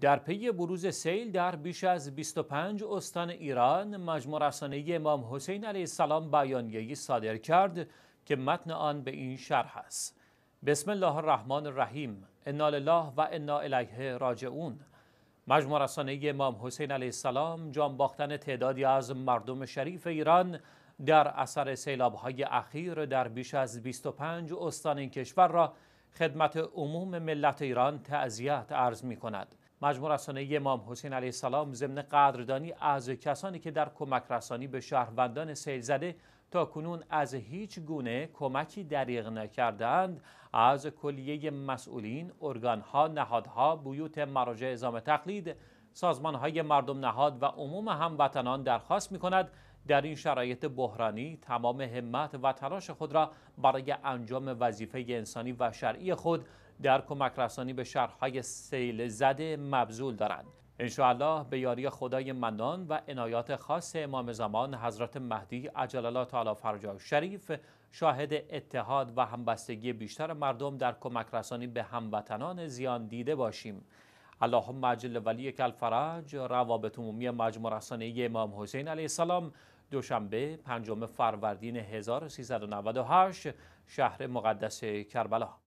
در پی بروز سیل در بیش از 25 استان ایران مجموع رسانه امام حسین علیه السلام بیانیه‌ای صادر کرد که متن آن به این شرح است بسم الله الرحمن الرحیم انا لله و انا الیه راجعون مجموع رسانه امام حسین علیه السلام جان باختن تعدادی از مردم شریف ایران در اثر سیلاب‌های اخیر در بیش از 25 استان این کشور را خدمت عموم ملت ایران تعزیت عرض می کند. مجموع رسانه امام حسین علیه السلام ضمن قدردانی از کسانی که در کمک رسانی به شهروندان سیل زده تا کنون از هیچ گونه کمکی دریغ نکردند از کلیه مسئولین، ارگانها، نهادها، بیوت مراجع ازام تقلید، سازمانهای مردم نهاد و عموم هموطنان درخواست می کند در این شرایط بحرانی تمام همت و تلاش خود را برای انجام وظیفه انسانی و شرعی خود در کمک رسانی به شهرهای سیل زده مبذول دارند انشاءالله به یاری خدای منان و عنایات خاص امام زمان حضرت مهدی عجل الله تعالی فرجا شریف شاهد اتحاد و همبستگی بیشتر مردم در کمک رسانی به هموطنان زیان دیده باشیم اللهم عجل ولی فرج روابط عمومی مجموع رسانه امام حسین علیه السلام دوشنبه پنجم فروردین 1398 شهر مقدس کربلا